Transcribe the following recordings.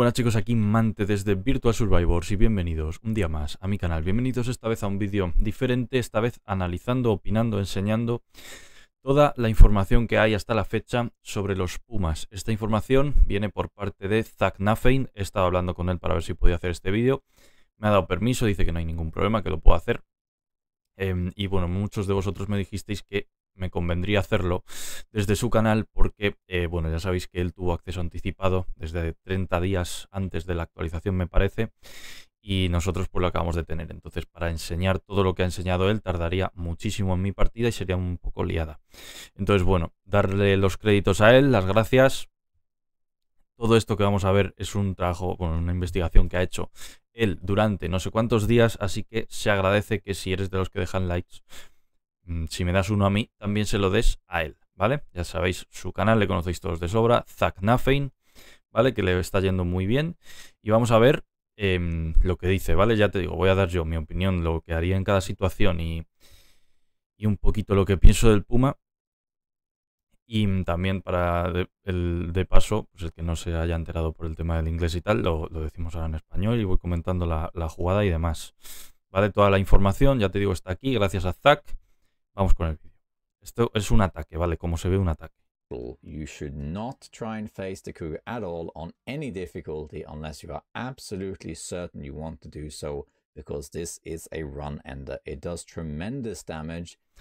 buenas chicos, aquí Mante desde Virtual Survivors y bienvenidos un día más a mi canal. Bienvenidos esta vez a un vídeo diferente, esta vez analizando, opinando, enseñando toda la información que hay hasta la fecha sobre los Pumas. Esta información viene por parte de Zach Nafein, he estado hablando con él para ver si podía hacer este vídeo. Me ha dado permiso, dice que no hay ningún problema, que lo puedo hacer. Em, y bueno, muchos de vosotros me dijisteis que me convendría hacerlo desde su canal porque, eh, bueno, ya sabéis que él tuvo acceso anticipado desde 30 días antes de la actualización, me parece, y nosotros pues lo acabamos de tener. Entonces, para enseñar todo lo que ha enseñado él, tardaría muchísimo en mi partida y sería un poco liada. Entonces, bueno, darle los créditos a él, las gracias. Todo esto que vamos a ver es un trabajo, una investigación que ha hecho él durante no sé cuántos días, así que se agradece que si eres de los que dejan likes, Mm, si me das uno a mí, también se lo des a él, ¿vale? Ya sabéis, su canal le conocéis todos de sobra, Zack Nafein, ¿vale? Que le está yendo muy bien. Y vamos a ver em, lo que dice, ¿vale? Ya te digo, voy a dar yo mi opinión, lo que haría en cada situación y, un poquito lo que pienso del Puma. Y también para el de paso, pues el que no se haya enterado por el tema del inglés y tal, lo, decimos ahora en español y voy comentando la, la jugada y demás. Vale, toda la información, ya te digo, está aquí, gracias a Zack. Vamos con el vídeo. Esto es un ataque, ¿vale? Como se ve un ataque.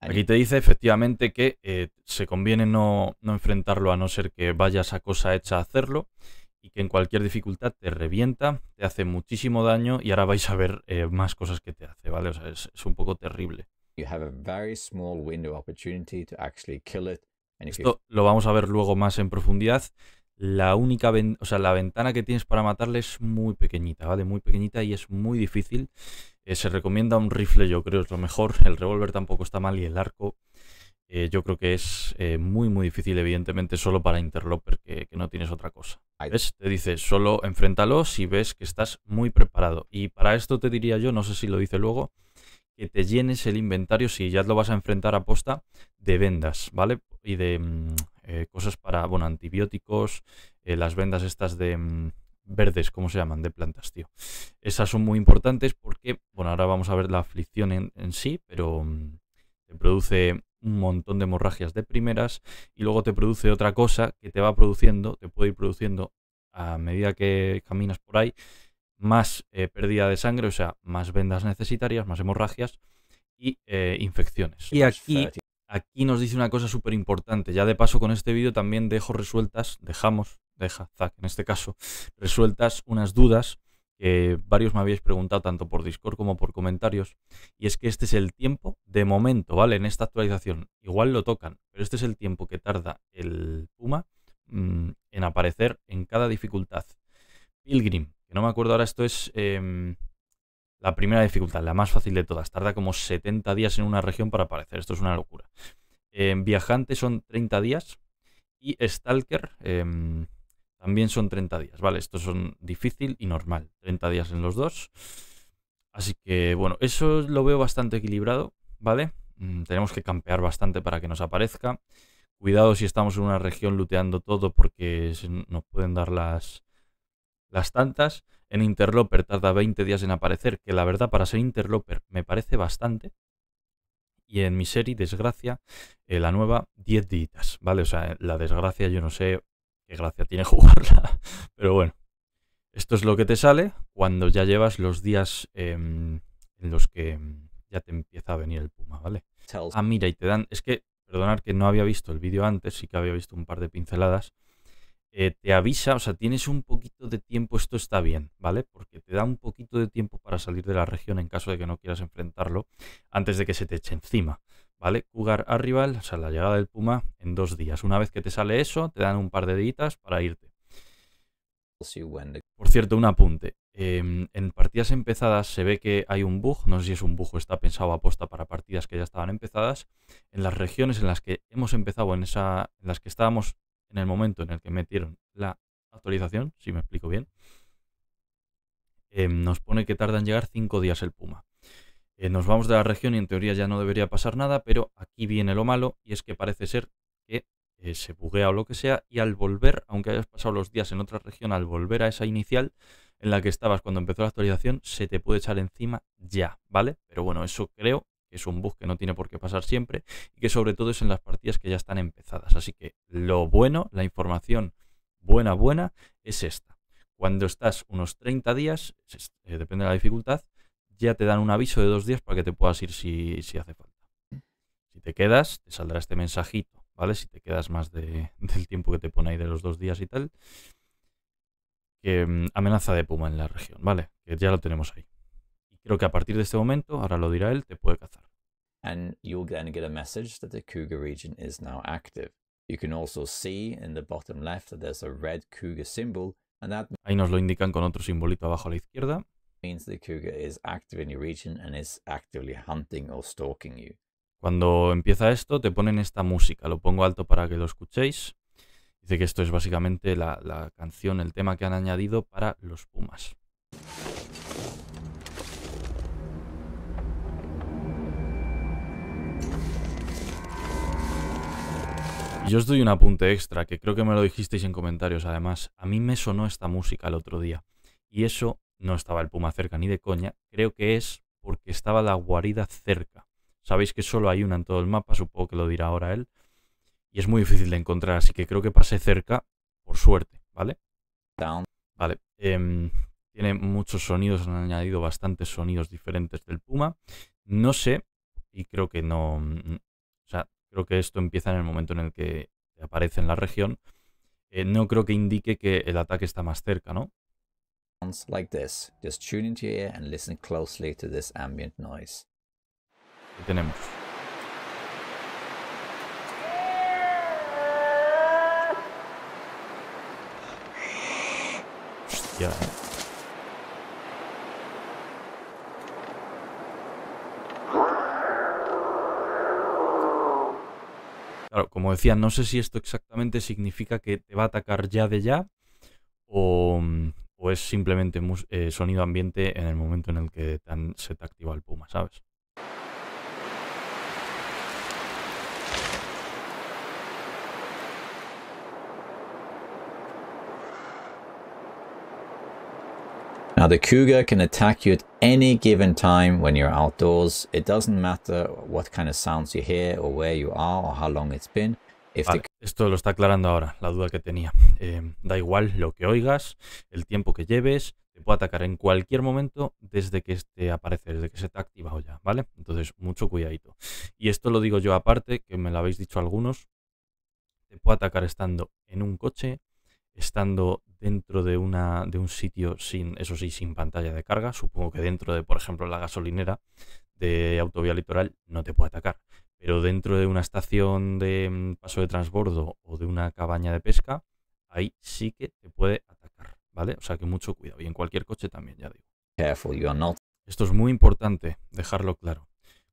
Aquí te dice efectivamente que eh, se conviene no, enfrentarlo a no ser que vayas a cosa hecha a hacerlo y que en cualquier dificultad te revienta, te hace muchísimo daño y ahora vais a ver eh, más cosas que te hace, ¿vale? O sea, es un poco terrible. Esto lo vamos a ver luego más en profundidad. La única, o sea, la ventana que tienes para matarle es muy pequeñita, ¿vale? Muy pequeñita y es muy difícil. Eh, se recomienda un rifle, yo creo es lo mejor. El revólver tampoco está mal y el arco. Eh, yo creo que es eh, muy muy difícil, evidentemente, solo para Interloper, que, no tienes otra cosa. ¿Ves? Te dice, solo enfrentalo si ves que estás muy preparado. Y para esto te diría yo, no sé si lo dice luego, que te llenes el inventario, si ya lo vas a enfrentar a posta, de vendas, ¿vale? Y de mm, eh, cosas para, bueno, antibióticos, eh, las vendas estas de mm, verdes, ¿cómo se llaman? De plantas, tío. Esas son muy importantes porque, bueno, ahora vamos a ver la aflicción en, sí, pero mm, te produce un montón de hemorragias de primeras y luego te produce otra cosa que te va produciendo, te puede ir produciendo a medida que caminas por ahí, más eh, pérdida de sangre, o sea, más vendas necesarias más hemorragias y eh, infecciones. Y aquí, eh, aquí nos dice una cosa súper importante. Ya de paso con este vídeo también dejo resueltas, dejamos, deja, en este caso, resueltas unas dudas que varios me habéis preguntado tanto por Discord como por comentarios. Y es que este es el tiempo de momento, ¿vale? En esta actualización. Igual lo tocan, pero este es el tiempo que tarda el Puma mm, en aparecer en cada dificultad. Pilgrim, no me acuerdo ahora, esto es em, la primera dificultad, la más fácil de todas. Tarda como 70 días en una región para aparecer, esto es una locura. Em, viajante son 30 días y Stalker em, también son 30 días, ¿vale? Estos son difícil y normal, 30 días en los dos. Así que bueno, eso lo veo bastante equilibrado, ¿vale? Mm, tenemos que campear bastante para que nos aparezca. Cuidado si estamos en una región luteando todo porque nos pueden dar las, las tantas en Interloper tarda 20 días en aparecer, que la verdad para ser Interloper me parece bastante. Y en mi serie, desgracia, eh, la nueva, 10 días, ¿vale? O sea, la desgracia yo no sé qué gracia tiene jugarla, pero bueno. Esto es lo que te sale cuando ya llevas los días em, en los que em, ya te empieza a venir el puma, ¿vale? Ah, mira, y te dan... Es que, perdonar que no había visto el vídeo antes, sí que había visto un par de pinceladas, eh, te avisa, o sea, tienes un poquito de tiempo, esto está bien, ¿vale? Porque te da un poquito de tiempo para salir de la región en caso de que no quieras enfrentarlo antes de que se te eche encima, ¿vale? a rival, o sea, la llegada del Puma en dos días. Una vez que te sale eso, te dan un par de deditas para irte. Por cierto, un apunte. Em, en partidas empezadas se ve que hay un bug, no sé si es un bug o está pensado aposta para partidas que ya estaban empezadas. En las regiones en las que hemos empezado, en, esa, en las que estábamos en el momento en el que metieron la actualización, si me explico bien, em, nos pone que tarda en llegar cinco días el Puma. Eh, nos vamos de la región y en teoría ya no debería pasar nada, pero aquí viene lo malo y es que parece ser que eh, se buguea o lo que sea y al volver, aunque hayas pasado los días en otra región, al volver a esa inicial en la que estabas cuando empezó la actualización, se te puede echar encima ya, ¿vale? Pero bueno, eso creo que es un bug que no tiene por qué pasar siempre y que sobre todo es en las partidas que ya están empezadas. Así que lo bueno, la información buena, buena, es esta. Cuando estás unos 30 días, eh, depende de la dificultad, ya te dan un aviso de dos días para que te puedas ir si, hace falta. Si te quedas, te saldrá este mensajito, ¿vale? Si te quedas más de, del tiempo que te pone ahí de los dos días y tal. Que mm, amenaza de puma en la región, ¿vale? Que ya lo tenemos ahí. Creo que a partir de este momento, ahora lo dirá él, te puede cazar. Ahí nos lo indican con otro simbolito abajo a la izquierda. Cuando empieza esto te ponen esta música, lo pongo alto para que lo escuchéis. Dice que esto es básicamente la canción, el tema que han añadido para los pumas. Yo os doy un apunte extra, que creo que me lo dijisteis en comentarios además. A mí me sonó esta música el otro día. Y eso no estaba el puma cerca ni de coña. Creo que es porque estaba la guarida cerca. Sabéis que solo hay una en todo el mapa, supongo que lo dirá ahora él. Y es muy difícil de encontrar, así que creo que pasé cerca por suerte, ¿vale? Down. Vale. Em, tiene muchos sonidos, han añadido bastantes sonidos diferentes del puma. No sé, y creo que no, Creo que esto empieza en el momento en el que aparece en la región. Eh, no creo que indique que el ataque está más cerca, ¿no? tenemos? Eh. Claro, como decía, no sé si esto exactamente significa que te va a atacar ya de ya o, mm, es simplemente eh, sonido ambiente en el momento en el que se te activa el Puma, ¿sabes? cougar can attack you at any given time outdoors. It doesn't matter what kind of sounds you hear or where you are Esto lo está aclarando ahora, la duda que tenía. Eh, da igual lo que oigas, el tiempo que lleves, te puede atacar en cualquier momento desde que este aparece, desde que se te ha activado ya, ¿vale? Entonces, mucho cuidadito. Y esto lo digo yo aparte, que me lo habéis dicho algunos. Te puede atacar estando en un coche, estando dentro de, una, de un sitio sin, eso sí, sin pantalla de carga. Supongo que dentro de, por ejemplo, la gasolinera de autovía litoral no te puede atacar. Pero dentro de una estación de mm, paso de transbordo o de una cabaña de pesca, ahí sí que te puede atacar, ¿vale? O sea que mucho cuidado. Y en cualquier coche también, ya digo. Esto es muy importante, dejarlo claro.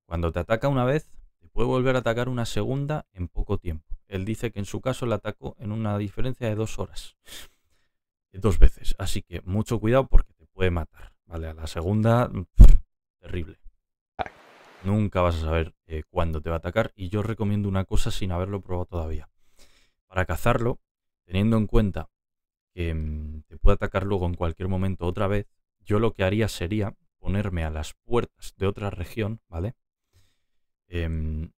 Cuando te ataca una vez, puede volver a atacar una segunda en poco tiempo. Él dice que en su caso la atacó en una diferencia de dos horas. Eh, dos veces. Así que mucho cuidado porque te puede matar. Vale, a la segunda, terrible. Nunca vas a saber eh, cuándo te va a atacar. Y yo recomiendo una cosa sin haberlo probado todavía. Para cazarlo, teniendo en cuenta que mm, te puede atacar luego en cualquier momento otra vez, yo lo que haría sería ponerme a las puertas de otra región, ¿vale? Em,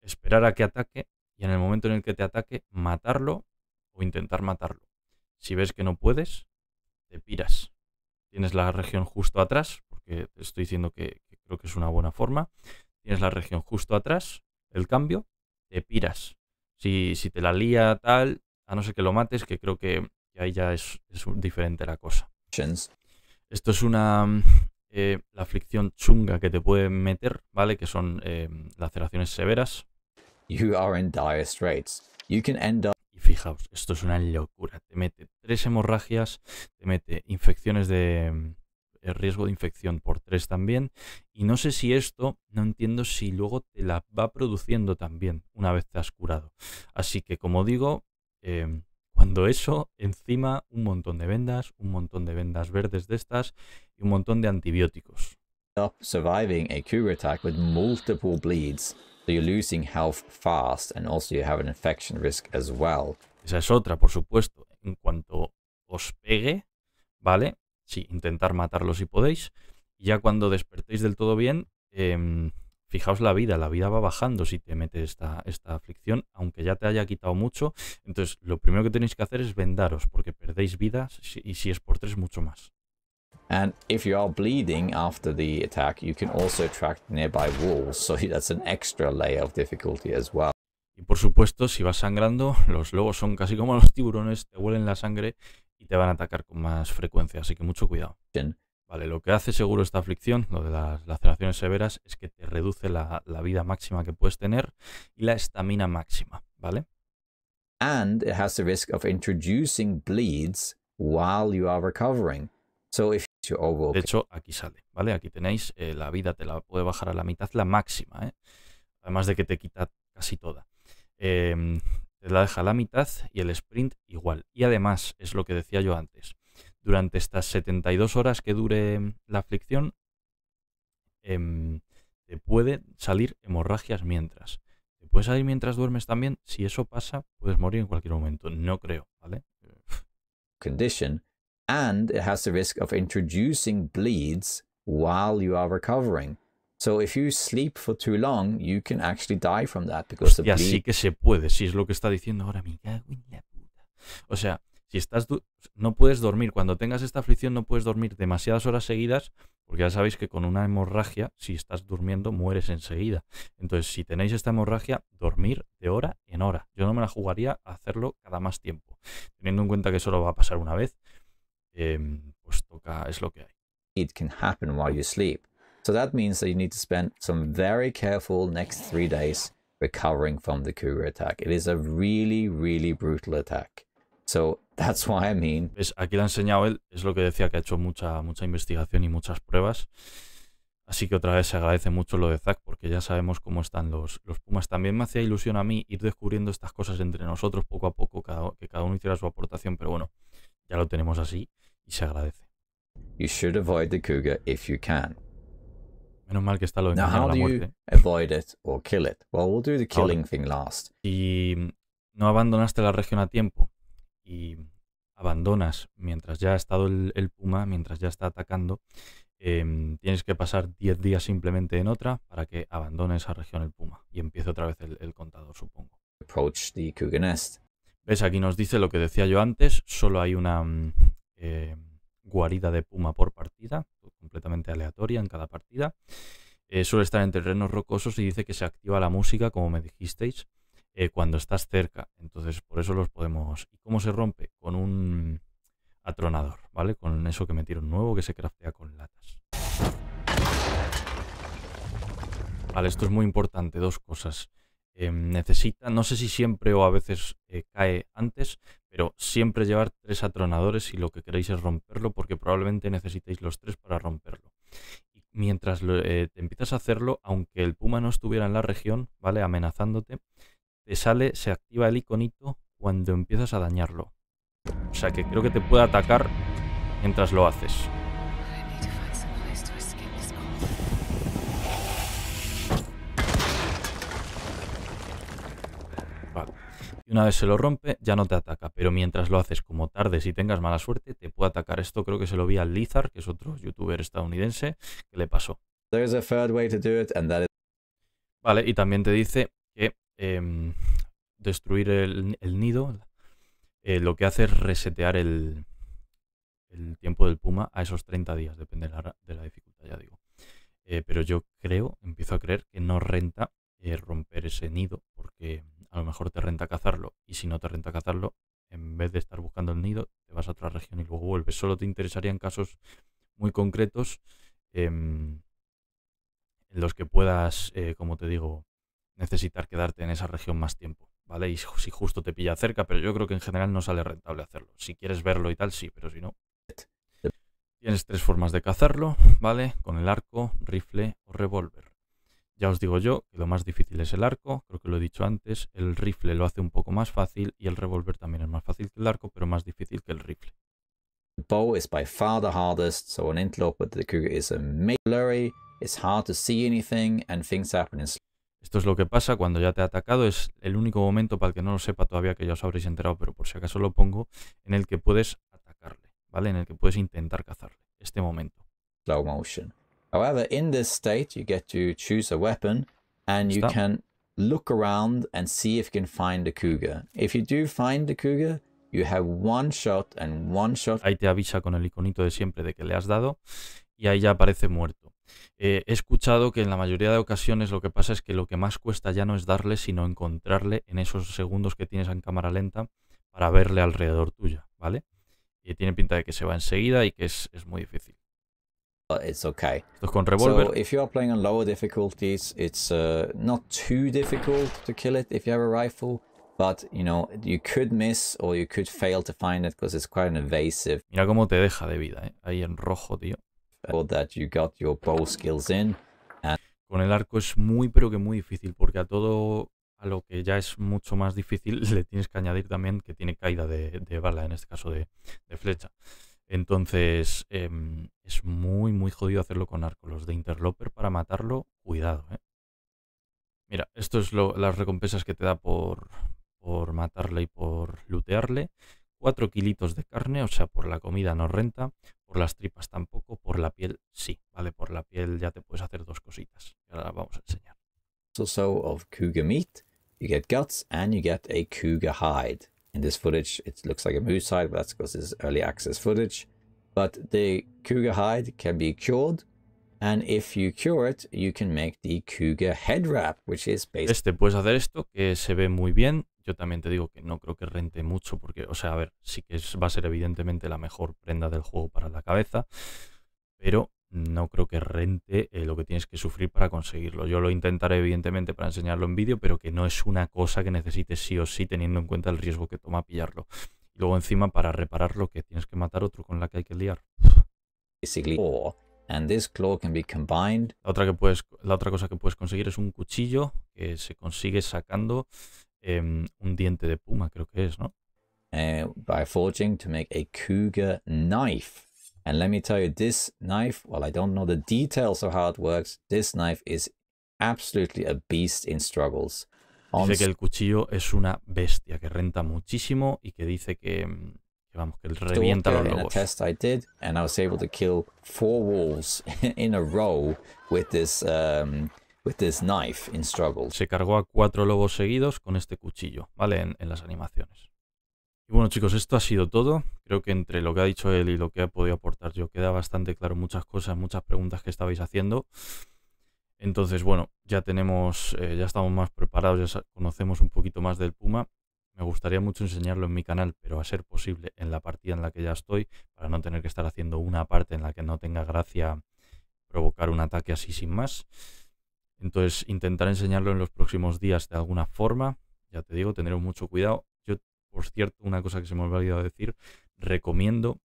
esperar a que ataque y en el momento en el que te ataque, matarlo o intentar matarlo. Si ves que no puedes, te piras. Tienes la región justo atrás, porque te estoy diciendo que, creo que es una buena forma. Tienes la región justo atrás, el cambio, te piras. Si, si te la lía tal, a no ser que lo mates, que creo que, ahí ya es diferente la cosa. Esto es una, eh, la aflicción chunga que te pueden meter, ¿vale? Que son eh, laceraciones severas. Y fijaos, esto es una locura. Te mete tres hemorragias, te mete infecciones de... Eh, riesgo de infección por tres también. Y no sé si esto, no entiendo si luego te la va produciendo también una vez te has curado. Así que, como digo, cuando eso, encima, un montón de vendas, un montón de vendas verdes de estas y un montón de antibióticos. surviving a attack with multiple bleeds, you're losing health fast and also you have an infection risk as well. Esa es otra, por supuesto. En cuanto os pegue, ¿vale? Sí, intentar matarlo si podéis. Y ya cuando despertéis del todo bien, em, Fijaos la vida, la vida va bajando si te metes esta, esta aflicción, aunque ya te haya quitado mucho. Entonces, lo primero que tenéis que hacer es vendaros, porque perdéis vida y si es por tres, mucho más. Y por supuesto, si vas sangrando, los lobos son casi como los tiburones, te huelen la sangre y te van a atacar con más frecuencia, así que mucho cuidado lo que hace seguro esta aflicción, lo de las laceraciones severas, es que te reduce la, vida máxima que puedes tener y la estamina máxima, ¿vale? And it has the risk of introducing bleeds while you are recovering. So if de hecho, aquí sale, ¿vale? Aquí tenéis eh, la vida, te la puede bajar a la mitad, la máxima, ¿eh? Además de que te quita casi toda. Em, te la deja la mitad y el sprint igual. Y además, es lo que decía yo antes, durante estas 72 horas que dure em, la aflicción, eh, te puede salir hemorragias mientras. ¿Te puede salir mientras duermes también? Si eso pasa, puedes morir en cualquier momento. No creo, ¿vale? Condition. And it has the risk of introducing bleeds while you are recovering. So if you sleep for too long, you can actually die from that because the bleed... sí que se puede, si es lo que está diciendo ahora, mi O sea, si estás no puedes dormir, cuando tengas esta aflicción no puedes dormir demasiadas horas seguidas, porque ya sabéis que con una hemorragia, si estás durmiendo, mueres enseguida. Entonces, si tenéis esta hemorragia, dormir de hora en hora. Yo no me la jugaría a hacerlo cada más tiempo. Teniendo en cuenta que solo va a pasar una vez, em, pues toca, es lo que hay. It can happen while you sleep. So that means that you need to spend some very careful next three days recovering from the cougar attack. It is a really, really brutal attack. So Es, aquí lo ha enseñado él, es lo que decía que ha hecho mucha, mucha investigación y muchas pruebas. Así que otra vez se agradece mucho lo de Zack porque ya sabemos cómo están los, los Pumas. También me hacía ilusión a mí ir descubriendo estas cosas entre nosotros poco a poco, cada, que cada uno hiciera su aportación, pero bueno, ya lo tenemos así y se agradece. You should avoid the cougar if you can. Menos mal que está lo de la muerte. avoid it or kill it? Well, we'll do the killing thing last. no abandonaste la región a tiempo, y abandonas mientras ya ha estado el, puma, mientras ya está atacando, em, tienes que pasar 10 días simplemente en otra para que abandone esa región el puma y empiece otra vez el, contador, supongo. ¿Ves? Aquí nos dice lo que decía yo antes, solo hay una mm, eh, guarida de puma por partida, completamente aleatoria en cada partida. Eh, suele estar en terrenos rocosos y dice que se activa la música, como me dijisteis, eh, cuando estás cerca. Entonces, por eso los podemos. ¿Y cómo se rompe? Con un atronador, ¿vale? Con eso que metieron nuevo que se craftea con latas. Vale, esto es muy importante, dos cosas. Em, necesita, no sé si siempre o a veces eh, cae antes, pero siempre llevar tres atronadores si lo que queréis es romperlo, porque probablemente necesitéis los tres para romperlo. Y mientras te eh, empiezas a hacerlo, aunque el puma no estuviera en la región, ¿vale? Amenazándote, te sale, se activa el iconito cuando empiezas a dañarlo. O sea que creo que te puede atacar mientras lo haces. Y una vez se lo rompe, ya no te ataca. Pero mientras lo haces, como tarde y tengas mala suerte, te puede atacar. Esto creo que se lo vi a Lizard, que es otro youtuber estadounidense, que le pasó. Vale, y también te dice que Em, destruir el, nido, eh, lo que hace es resetear el, tiempo del puma a esos 30 días, depende de la, dificultad, ya digo. Eh, pero yo creo, empiezo a creer que no renta eh, romper ese nido, porque a lo mejor te renta cazarlo, y si no te renta cazarlo, en vez de estar buscando el nido, te vas a otra región y luego vuelves. Solo te interesarían casos muy concretos em, en los que puedas, como te digo, necesitar quedarte en esa región más tiempo, ¿vale? Y si justo te pilla cerca, pero yo creo que en general no sale rentable hacerlo. Si quieres verlo y tal, sí, pero si no. Tienes tres formas de cazarlo, ¿vale? Con el arco, rifle o revólver. Ya os digo yo que lo más difícil es el arco, creo que lo he dicho antes, el rifle lo hace un poco más fácil y el revólver también es más fácil que el arco, pero más difícil que el rifle. and esto es lo que pasa cuando ya te ha atacado. Es el único momento, para el que no lo sepa todavía, que ya os habréis enterado, pero por si acaso lo pongo, en el que puedes atacarle, ¿vale? En el que puedes intentar cazarle. Este momento. Slow motion. However, in this state, you get to choose a weapon and you can look around and see if you can find the cougar. If you do find the you have one shot and one shot. Ahí te avisa con el iconito de siempre de que le has dado y ahí ya aparece muerto. Eh, he escuchado que en la mayoría de ocasiones lo que pasa es que lo que más cuesta ya no es darle, sino encontrarle en esos segundos que tienes en cámara lenta para verle alrededor tuya, ¿vale? Y tiene pinta de que se va enseguida y que es, muy difícil. Oh, it's okay. So if Mira cómo te deja de vida, ¿eh? Ahí en rojo, tío. Con el arco es muy pero que muy difícil porque a todo a lo que ya es mucho más difícil le tienes que añadir también que tiene caída de, bala, en este caso de, flecha. Entonces em, es muy muy jodido hacerlo con arco. Los de Interloper para matarlo, cuidado. Eh. Mira, esto es las recompensas que te da por, por matarle y por lootearle. 4 kilitos de carne, o sea, por la comida no renta, por las tripas tampoco, por la piel sí, ¿vale? Por la piel ya te puedes hacer dos cositas. Ahora las vamos a enseñar. So of cougar meat, you get guts and you get a cougar hide. In this footage, it looks like a moose hide, but that's because this is early access footage. But the cougar hide can be cured And if you cure it, you can make the cougar head wrap, which is basically... Este puedes hacer esto que se ve muy bien yo también te digo que no creo que rente mucho porque, o sea, a ver, sí que va a ser evidentemente la mejor prenda del juego para la cabeza, pero no creo que rente eh, lo que tienes que sufrir para conseguirlo. Yo lo intentaré evidentemente para enseñarlo en vídeo, pero que no es una cosa que necesites sí o sí teniendo en cuenta el riesgo que toma pillarlo. Y luego encima para repararlo que tienes que matar otro con la que hay que liar. this claw can be combined. otra, que puedes, la otra cosa que puedes conseguir es un cuchillo que se consigue sacando eh, un diente de puma, creo que es, ¿no? Uh, by forging to make a cougar knife. And let me tell you, this knife, while I don't know the details of how it works. This knife is absolutely a beast in struggles. On... Dice que el cuchillo es una bestia que renta muchísimo y que dice que, em, vamos, que revienta los lobos. In a test I did, and I was able to kill four wolves in a row with this um, knife in struggle. Se cargó a cuatro lobos seguidos con este cuchillo, ¿vale? En, las animaciones. Y bueno chicos, esto ha sido todo. Creo que entre lo que ha dicho él y lo que ha podido aportar yo queda bastante claro muchas cosas, muchas preguntas que estabais haciendo. Entonces bueno, ya tenemos, eh, ya estamos más preparados, ya conocemos un poquito más del Puma. Me gustaría mucho enseñarlo en mi canal, pero a ser posible en la partida en la que ya estoy, para no tener que estar haciendo una parte en la que no tenga gracia provocar un ataque así sin más. Entonces intentar enseñarlo en los próximos días de alguna forma. Ya te digo, tener mucho cuidado. Yo, por cierto, una cosa que se me ha olvidado decir, recomiendo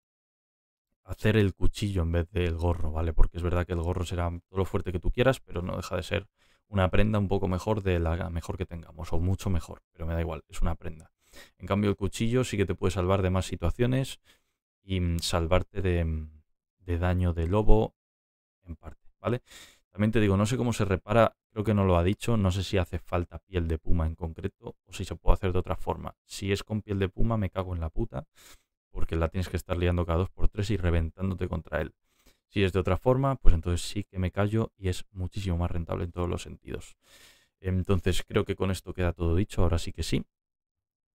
hacer el cuchillo en vez del gorro, ¿vale? Porque es verdad que el gorro será todo lo fuerte que tú quieras, pero no deja de ser una prenda un poco mejor de la mejor que tengamos, o mucho mejor, pero me da igual, es una prenda. En cambio, el cuchillo sí que te puede salvar de más situaciones y mm, salvarte mm, de daño de lobo en parte, ¿vale? También te digo, no sé cómo se repara, creo que no lo ha dicho, no sé si hace falta piel de puma en concreto o si se puede hacer de otra forma. Si es con piel de puma me cago en la puta porque la tienes que estar liando cada dos por tres y reventándote contra él. Si es de otra forma, pues entonces sí que me callo y es muchísimo más rentable en todos los sentidos. Entonces creo que con esto queda todo dicho, ahora sí que sí.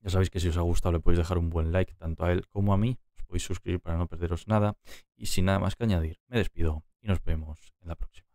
Ya sabéis que si os ha gustado le podéis dejar un buen like tanto a él como a mí, os podéis suscribir para no perderos nada y sin nada más que añadir, me despido y nos vemos en la próxima.